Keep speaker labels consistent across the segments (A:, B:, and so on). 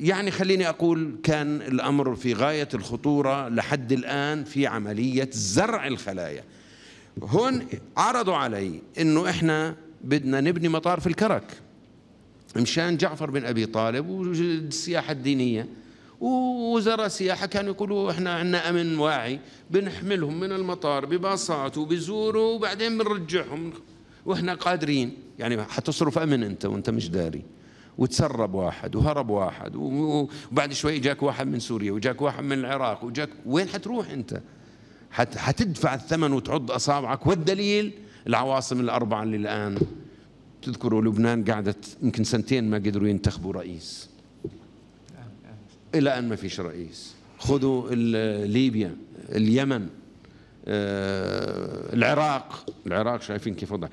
A: يعني خليني أقول كان الأمر في غاية الخطورة لحد الآن في عملية زرع الخلايا هون عرضوا علي أنه إحنا بدنا نبني مطار في الكرك مشان جعفر بن أبي طالب والسياحة الدينية ووزراء السياحة كانوا يقولوا إحنا عندنا أمن واعي بنحملهم من المطار بباصات وبزوروا وبعدين بنرجعهم وإحنا قادرين يعني حتصرف أمن أنت وأنت مش داري وتسرب واحد وهرب واحد وبعد شوي جاك واحد من سوريا وجاك واحد من العراق وجاك وين حتروح انت حتدفع الثمن وتعض اصابعك والدليل العواصم الاربعه اللي الان تذكروا لبنان قعدت يمكن سنتين ما قدروا ينتخبوا رئيس الى ان ما فيش رئيس خذوا ليبيا اليمن آه، العراق العراق شايفين كيف وضع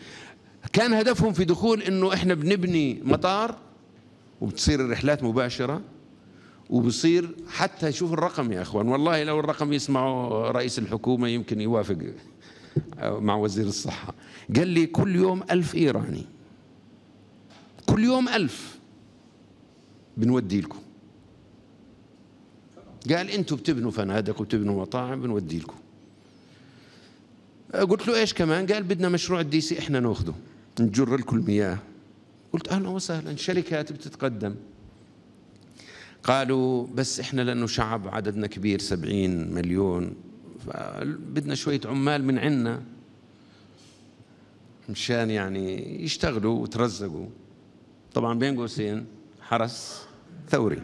A: كان هدفهم في دخول انه احنا بنبني مطار وبتصير الرحلات مباشرة وبصير حتى شوف الرقم يا اخوان والله لو الرقم يسمعه رئيس الحكومة يمكن يوافق مع وزير الصحة قال لي كل يوم ألف إيراني كل يوم ألف بنودي لكم قال انتوا بتبنوا فنادق وبتبنوا مطاعم بنودي لكم قلت له ايش كمان قال بدنا مشروع الدي سي احنا ناخده نجر لكم المياه قلت اهلا وسهلا شركات بتتقدم قالوا بس احنا لانه شعب عددنا كبير سبعين مليون بدنا شويه عمال من عنا مشان يعني يشتغلوا وترزقوا طبعا بين قوسين حرس ثوري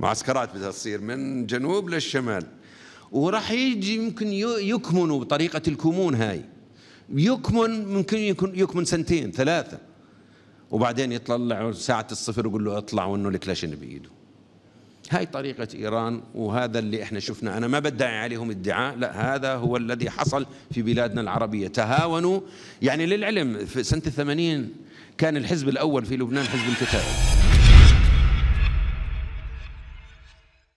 A: معسكرات بدها تصير من جنوب للشمال وراح يجي يمكن يكمنوا بطريقه الكمون هاي يكمن ممكن يكون يكمن سنتين ثلاثه وبعدين يطلع ساعة الصفر ويقول له اطلع وانه الكلاشن بإيده هاي طريقة إيران وهذا اللي احنا شفنا أنا ما بدعي عليهم ادعاء لا هذا هو الذي حصل في بلادنا العربية تهاونوا يعني للعلم في سنة الثمانين كان الحزب الأول في لبنان حزب الكتائب